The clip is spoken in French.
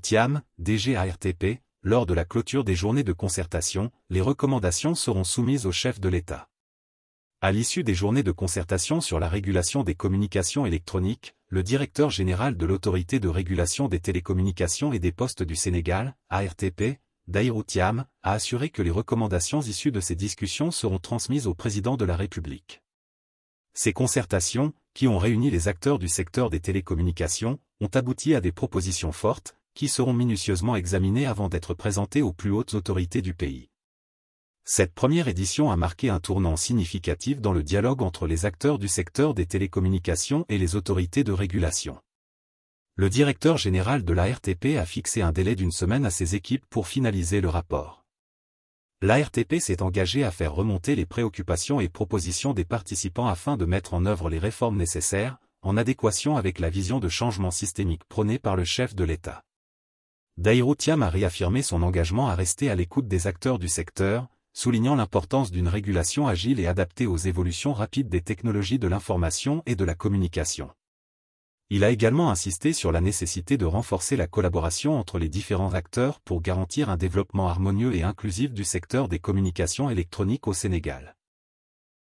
Thiam, DG ARTP, lors de la clôture des journées de concertation, les recommandations seront soumises au chef de l'État. À l'issue des journées de concertation sur la régulation des communications électroniques, le directeur général de l'Autorité de régulation des télécommunications et des postes du Sénégal, ARTP, Thiam, a assuré que les recommandations issues de ces discussions seront transmises au président de la République. Ces concertations, qui ont réuni les acteurs du secteur des télécommunications, ont abouti à des propositions fortes, qui seront minutieusement examinées avant d'être présentées aux plus hautes autorités du pays. Cette première édition a marqué un tournant significatif dans le dialogue entre les acteurs du secteur des télécommunications et les autorités de régulation. Le directeur général de la RTP a fixé un délai d'une semaine à ses équipes pour finaliser le rapport. La RTP s'est engagée à faire remonter les préoccupations et propositions des participants afin de mettre en œuvre les réformes nécessaires, en adéquation avec la vision de changement systémique prônée par le chef de l'État. Thiam a réaffirmé son engagement à rester à l'écoute des acteurs du secteur, soulignant l'importance d'une régulation agile et adaptée aux évolutions rapides des technologies de l'information et de la communication. Il a également insisté sur la nécessité de renforcer la collaboration entre les différents acteurs pour garantir un développement harmonieux et inclusif du secteur des communications électroniques au Sénégal.